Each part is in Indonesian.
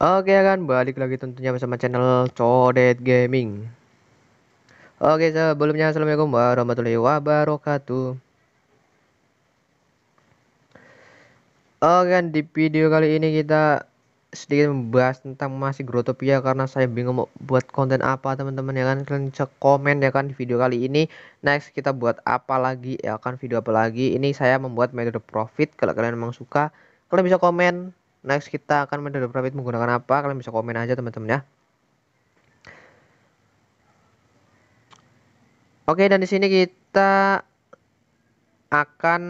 Oke ya kan balik lagi tentunya bersama channel Codet Gaming. Oke sebelumnya assalamualaikum warahmatullahi wabarakatuh. Oke kan, di video kali ini kita sedikit membahas tentang masih Grotopia karena saya bingung mau buat konten apa teman-teman ya kan kalian cek komen ya kan di video kali ini next kita buat apa lagi ya kan video apa lagi ini saya membuat metode profit kalau kalian memang suka kalian bisa komen next kita akan mendownload private menggunakan apa kalian bisa komen aja teman-teman ya Oke dan di sini kita akan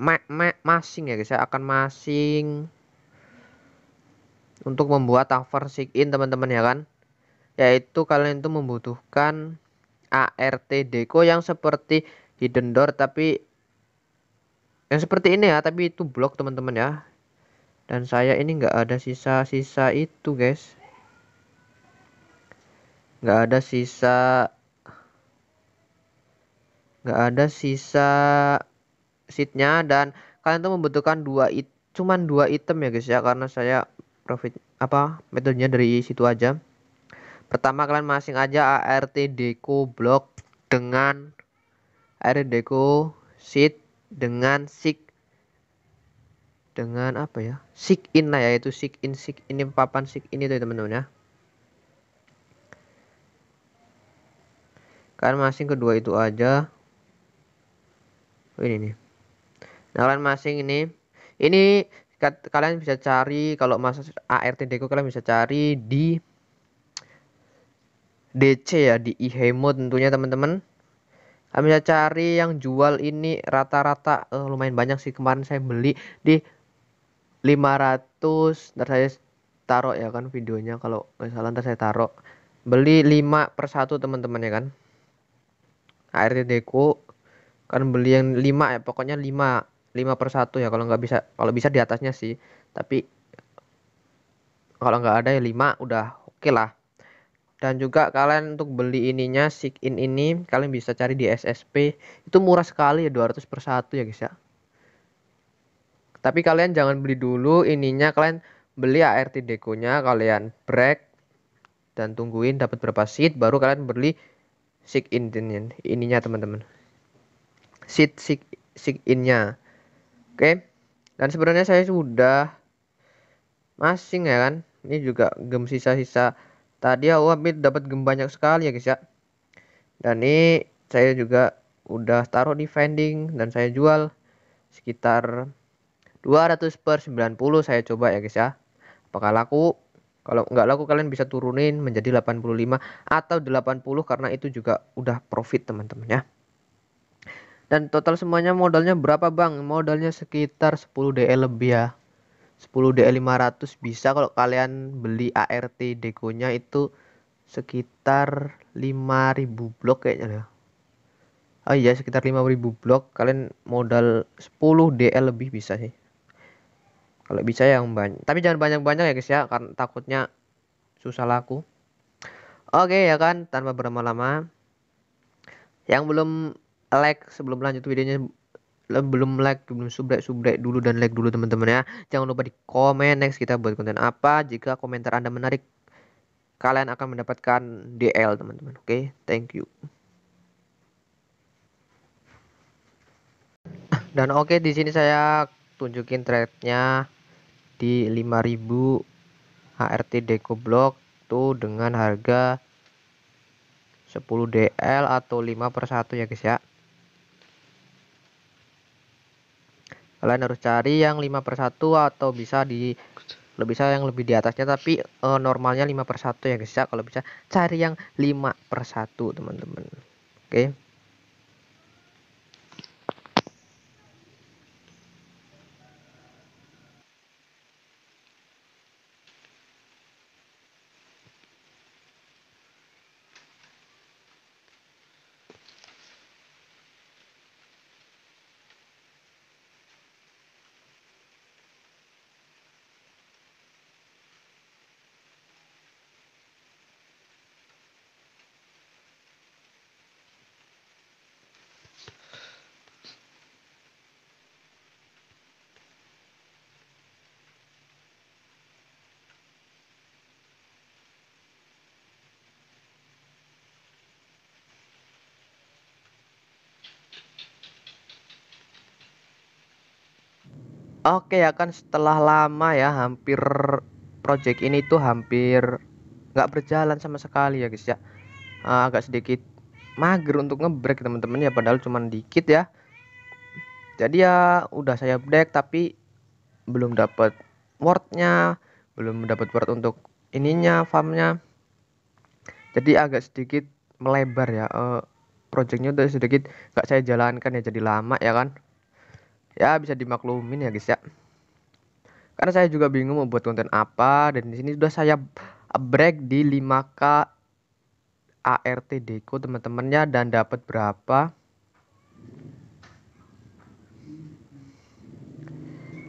ma ma masing ya guys ya akan masing untuk membuat tower sig in teman-teman ya kan yaitu kalian itu membutuhkan ART deco yang seperti hidden door tapi yang seperti ini ya tapi itu blok teman-teman ya dan saya ini enggak ada sisa-sisa itu guys enggak ada sisa enggak ada sisa seatnya dan kalian tuh membutuhkan dua it cuman dua item ya guys ya karena saya profit apa metodenya dari situ aja pertama kalian masing aja ART deco block dengan ART deco seat dengan sik dengan apa ya sik in lah ya itu sik in seek ini papan sik ini tuh teman-teman ya kalian masing kedua itu aja oh, ini nih nah kalian masing ini ini kalian bisa cari kalau masuk ART Deco kalian bisa cari di DC ya di iHemo tentunya teman-teman kami bisa cari yang jual ini rata-rata uh, lumayan banyak sih kemarin saya beli di 500 ntar saya taruh ya kan videonya kalau nggak salah ntar saya taruh beli 5 per 1 teman-teman ya kan ART Deco kan beli yang 5 ya pokoknya 5 5 per 1 ya kalau nggak bisa kalau bisa di atasnya sih tapi kalau nggak ada ya 5 udah oke okay lah dan juga kalian untuk beli ininya sick in ini kalian bisa cari di SSP itu murah sekali ya 200 per satu ya guys ya tapi kalian jangan beli dulu ininya kalian beli ART dekonya kalian break dan tungguin dapat berapa seat baru kalian beli sick in ininya teman-teman seat sick sick innya oke okay. dan sebenarnya saya sudah masing ya kan ini juga gem sisa-sisa Tadi Awamid dapat gem banyak sekali ya guys ya. Dan ini saya juga udah taruh di vending dan saya jual sekitar 200 per 90 saya coba ya guys ya. Apakah laku? Kalau nggak laku kalian bisa turunin menjadi 85 atau 80 karena itu juga udah profit teman-teman ya. Dan total semuanya modalnya berapa bang? Modalnya sekitar 10 DL lebih ya. 10 DL 500 bisa kalau kalian beli ART dekonya itu sekitar 5000 blok kayaknya ya. Oh iya sekitar 5000 blok kalian modal 10 DL lebih bisa sih. Kalau bisa yang banyak. Tapi jangan banyak-banyak ya guys ya karena takutnya susah laku. Oke ya kan tanpa berlama-lama. Yang belum like sebelum lanjut videonya belum like belum subrek subrek dulu dan like dulu teman-teman ya jangan lupa di komen next kita buat konten apa jika komentar anda menarik kalian akan mendapatkan DL teman-teman oke okay? thank you dan oke okay, di sini saya tunjukin trade-nya di 5000 HRT Deco Block tuh dengan harga 10 DL atau 5 per 1 ya guys ya kalian harus cari yang 5 per 1 atau bisa di lebih bisa yang lebih di atasnya tapi uh, normalnya 5 per 1 ya guys ya kalau bisa cari yang 5 per 1 teman-teman oke okay. Oke ya kan setelah lama ya hampir project ini tuh hampir nggak berjalan sama sekali ya guys ya. Uh, agak sedikit mager untuk ngebreak teman-teman ya padahal cuma dikit ya. Jadi ya udah saya break tapi belum dapat wordnya, belum dapat word untuk ininya farmnya. Jadi agak sedikit melebar ya. Uh, projectnya udah sedikit nggak saya jalankan ya jadi lama ya kan ya bisa dimaklumin ya guys ya karena saya juga bingung mau buat konten apa dan di sini sudah saya break di 5k ART deco teman-temannya dan dapat berapa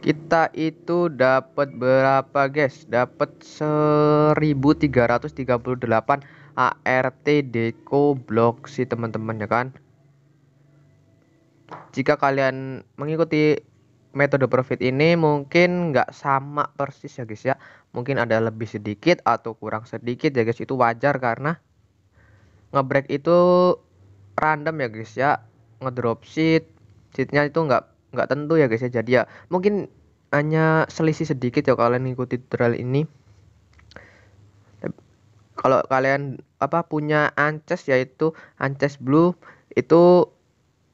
kita itu dapat berapa guys dapat 1338 ART deco blok si teman-teman ya kan jika kalian mengikuti metode profit ini mungkin nggak sama persis ya guys ya mungkin ada lebih sedikit atau kurang sedikit ya guys itu wajar karena ngebreak itu random ya guys ya ngedrop sheet sheetnya itu nggak nggak tentu ya guys ya jadi ya mungkin hanya selisih sedikit ya kalian ngikuti tutorial ini kalau kalian apa punya ances yaitu ances blue itu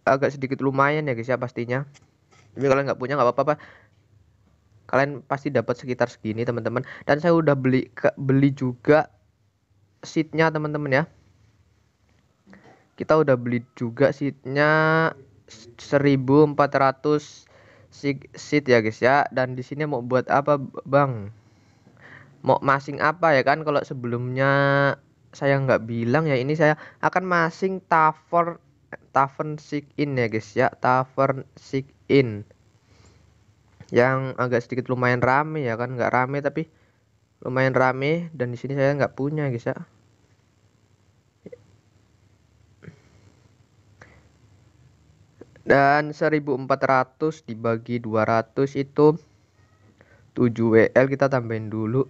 agak sedikit lumayan ya guys ya pastinya tapi kalian nggak punya nggak apa-apa kalian pasti dapat sekitar segini teman-teman dan saya udah beli ke, beli juga seatnya teman-teman ya kita udah beli juga seatnya 1400 seat ya guys ya dan di sini mau buat apa bang mau masing apa ya kan kalau sebelumnya saya nggak bilang ya ini saya akan masing cover Tavern Sick In ya guys ya Tavern Sick In yang agak sedikit lumayan rame ya kan nggak rame tapi lumayan rame dan di sini saya nggak punya guys ya dan 1400 dibagi 200 itu 7 WL kita tambahin dulu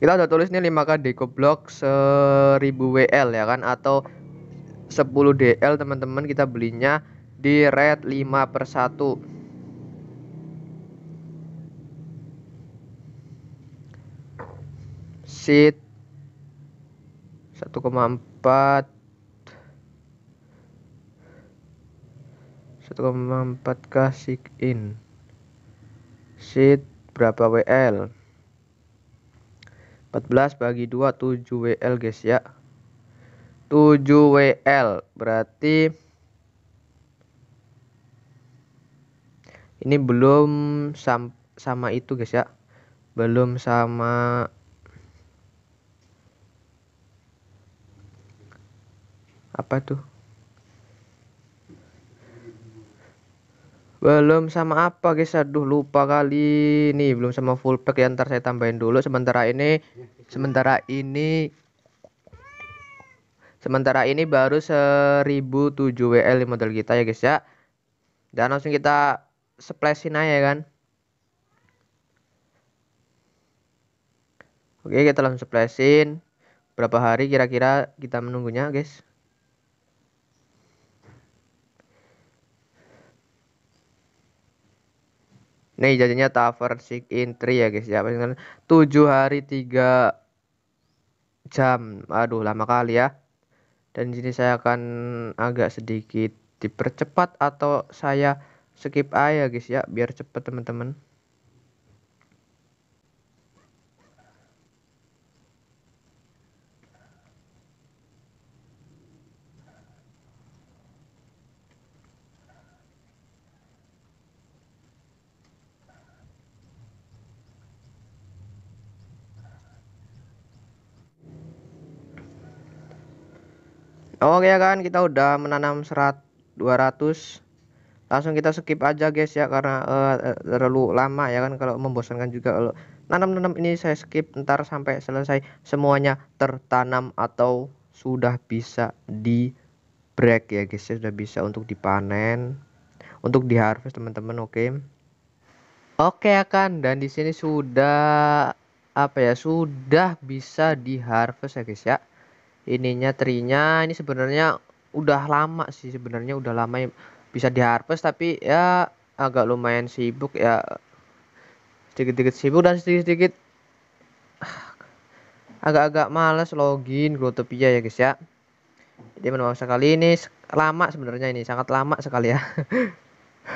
kita udah tulis nih 5K decoblok 1000 WL ya kan atau 10 DL teman-teman kita belinya di red 5 per 1 seat 1,4 1,4 kasih in sheet berapa WL 14 bagi 2 7 WL guys ya 7 WL berarti ini belum sam sama itu guys ya belum sama apa tuh belum sama apa guys aduh lupa kali nih belum sama full pack ya ntar saya tambahin dulu sementara ini sementara ini sementara ini baru 1007 WL model kita ya guys ya dan langsung kita splashin aja kan oke kita langsung splashin berapa hari kira-kira kita menunggunya guys Nih jadinya tower sick in 3 ya guys ya. Dengan 7 hari 3 jam. Aduh lama kali ya. Dan di sini saya akan agak sedikit dipercepat atau saya skip aja guys ya biar cepet teman-teman. oke ya kan kita udah menanam serat 200 langsung kita skip aja guys ya karena uh, terlalu lama ya kan kalau membosankan juga kalau nanam-nanam ini saya skip ntar sampai selesai semuanya tertanam atau sudah bisa di break ya guys ya sudah bisa untuk dipanen untuk diharvest teman-teman oke okay. oke okay, ya kan dan di sini sudah apa ya sudah bisa diharvest ya guys ya ininya trinya ini sebenarnya udah lama sih sebenarnya udah lama ya. bisa diharvest tapi ya agak lumayan sibuk ya sedikit-sedikit sibuk dan sedikit-sedikit agak-agak males login Growtopia ya guys ya jadi memang sekali ini lama sebenarnya ini sangat lama sekali ya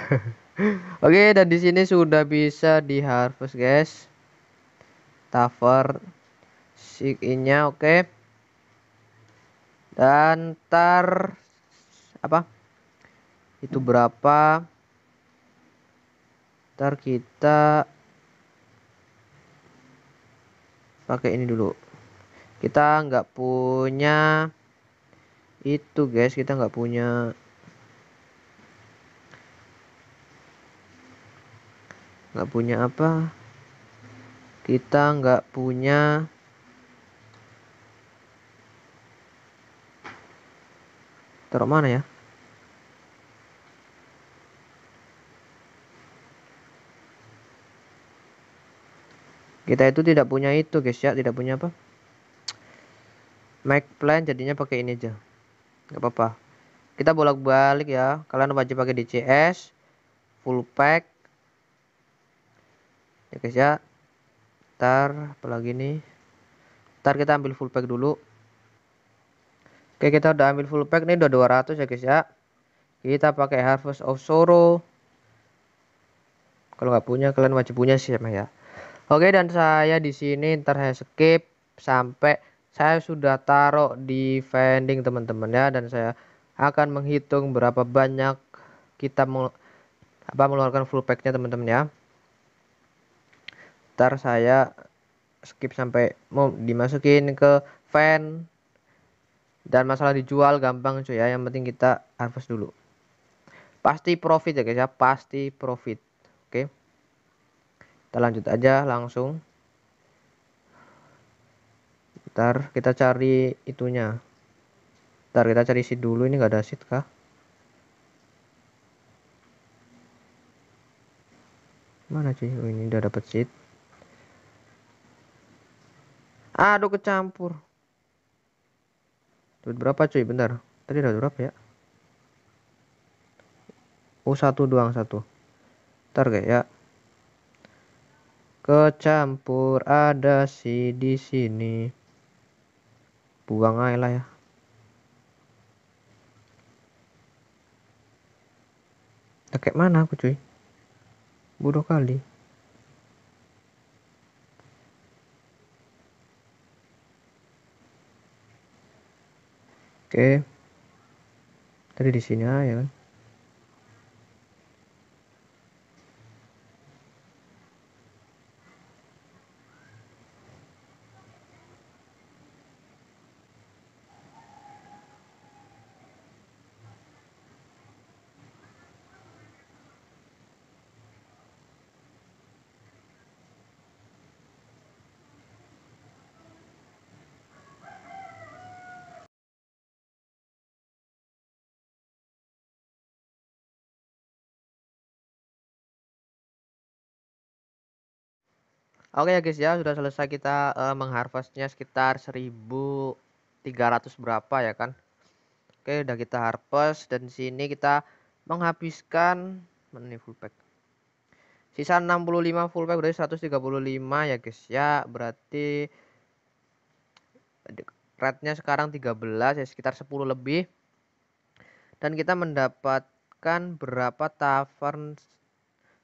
oke dan di sini sudah bisa diharvest guys tower sikinya oke okay dan tar apa itu berapa Tar kita pakai ini dulu kita nggak punya itu guys kita nggak punya nggak punya apa kita nggak punya Taruh mana ya? Kita itu tidak punya itu guys ya, tidak punya apa? Make plan jadinya pakai ini aja. nggak apa-apa. Kita bolak-balik ya. Kalian wajib pakai DCS full pack. Ya guys ya. Ntar apalagi nih. Ntar kita ambil full pack dulu. Oke kita udah ambil full pack nih udah 200 ya guys ya kita pakai harvest of sorrow kalau nggak punya kalian wajib punya sih ya Oke dan saya di sini ntar saya skip sampai saya sudah taruh di vending teman-teman ya dan saya akan menghitung berapa banyak kita mengelu apa, mengeluarkan full packnya teman-teman ya ntar saya skip sampai mau dimasukin ke fan dan masalah dijual gampang cuy ya yang penting kita harvest dulu pasti profit ya guys ya pasti profit oke okay. kita lanjut aja langsung ntar kita cari itunya ntar kita cari seed dulu ini nggak ada seed kah mana cuy oh, ini udah dapet seed aduh kecampur Duit berapa cuy bentar tadi udah berapa ya oh satu doang satu Bentar kayak ya kecampur ada si di sini buang aja lah ya kayak mana aku cuy bodoh kali oke tadi di sini ah, ya kan Oke ya guys ya, sudah selesai kita uh, mengharvestnya sekitar 1300 berapa ya kan. Oke, udah kita harvest dan sini kita menghabiskan mana full pack. Sisa 65 full pack berarti 135 ya guys ya. Berarti rate-nya sekarang 13 ya sekitar 10 lebih. Dan kita mendapatkan berapa tavern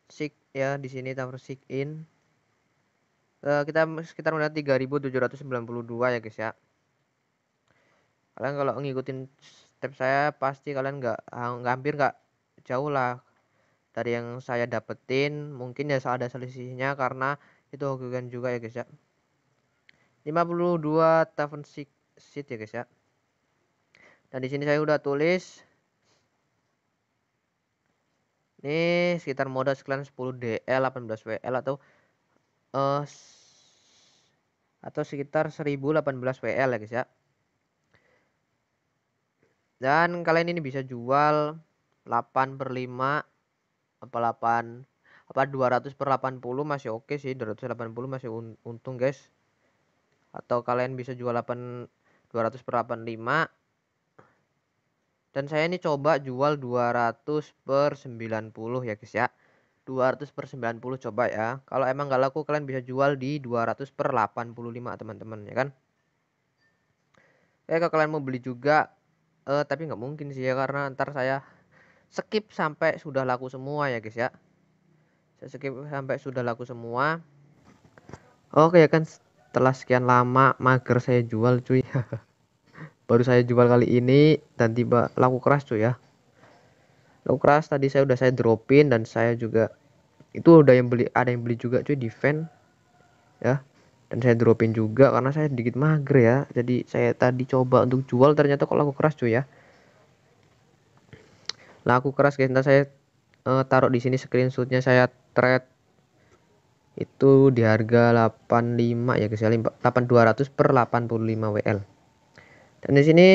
sick ya di sini tavern sick in Eh, kita sekitar melihat 3792 ya guys ya kalian kalau ngikutin step saya pasti kalian ah, nggak hampir nggak jauh lah dari yang saya dapetin mungkin ya ada selisihnya karena itu Hokugan juga ya guys ya 52 Tavern Seat ya guys ya dan di sini saya udah tulis ini sekitar modal sekalian 10 DL 18 WL atau uh, atau sekitar 1018 WL ya guys ya. Dan kalian ini bisa jual 8 per 5 apa 8 apa 200 per 80 masih oke okay sih 280 masih untung guys atau kalian bisa jual 8 200 per 85 dan saya ini coba jual 200 per 90 ya guys ya 200 per 90 coba ya. Kalau emang nggak laku kalian bisa jual di 200 per 85 teman-teman ya kan. Oke kalau kalian mau beli juga eh, tapi nggak mungkin sih ya karena ntar saya skip sampai sudah laku semua ya guys ya. Saya skip sampai sudah laku semua. Oke ya kan setelah sekian lama mager saya jual cuy. Baru saya jual kali ini dan tiba laku keras cuy ya Lo keras tadi saya udah saya dropin dan saya juga itu udah yang beli ada yang beli juga cuy di fan ya dan saya dropin juga karena saya sedikit mager ya jadi saya tadi coba untuk jual ternyata kok laku keras cuy ya laku keras guys ntar saya uh, taruh di sini screenshotnya saya trade itu di harga 85 ya guys ya 8200 per 85 WL dan di sini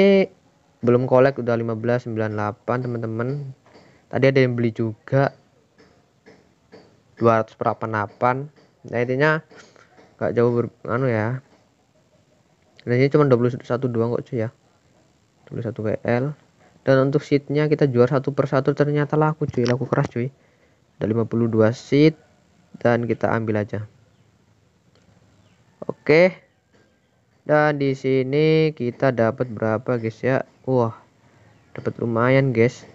belum collect udah 1598 teman-teman tadi ada yang beli juga 200 perapanapan nah intinya nggak jauh ber, anu ya dan ini cuma 21 doang kok cuy ya 21 WL dan untuk seatnya kita jual satu persatu ternyata laku cuy laku keras cuy ada 52 seat dan kita ambil aja oke dan di sini kita dapat berapa guys ya wah dapat lumayan guys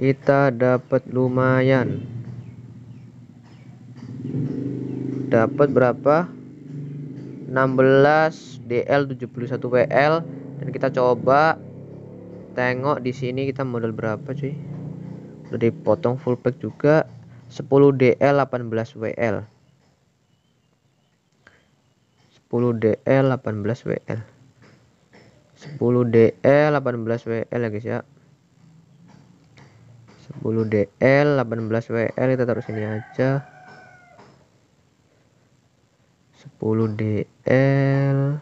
kita dapat lumayan dapat berapa 16 DL 71 WL dan kita coba tengok di sini kita modal berapa cuy udah dipotong full pack juga 10 DL 18 WL 10 DL 18 WL 10 DL 18 WL ya guys ya 10 DL 18 WL kita taruh sini aja 10 DL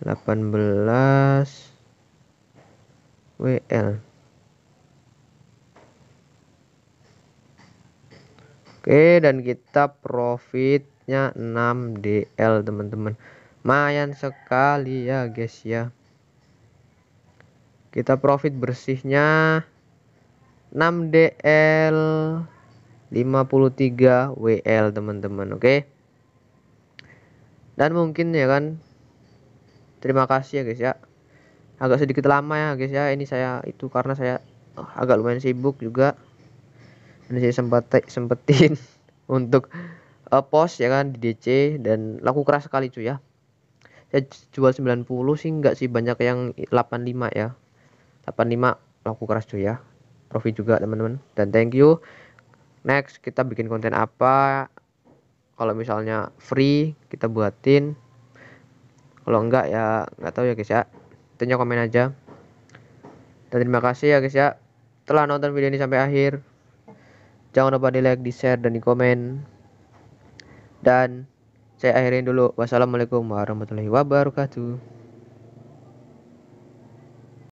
18 WL Oke dan kita profitnya 6 DL teman-teman Mayan sekali ya guys ya Kita profit bersihnya 6DL 53 WL teman-teman oke okay? dan mungkin ya kan terima kasih ya guys ya agak sedikit lama ya guys ya ini saya itu karena saya oh, agak lumayan sibuk juga dan saya sempat sempetin untuk uh, post ya kan di DC dan laku keras sekali cuy ya saya jual 90 sih enggak sih banyak yang 85 ya 85 laku keras cuy ya profit juga teman-teman dan thank you next kita bikin konten apa kalau misalnya free kita buatin kalau enggak ya nggak tahu ya guys ya tanya komen aja dan terima kasih ya guys ya telah nonton video ini sampai akhir jangan lupa di like di share dan di komen dan saya akhirin dulu wassalamualaikum warahmatullahi wabarakatuh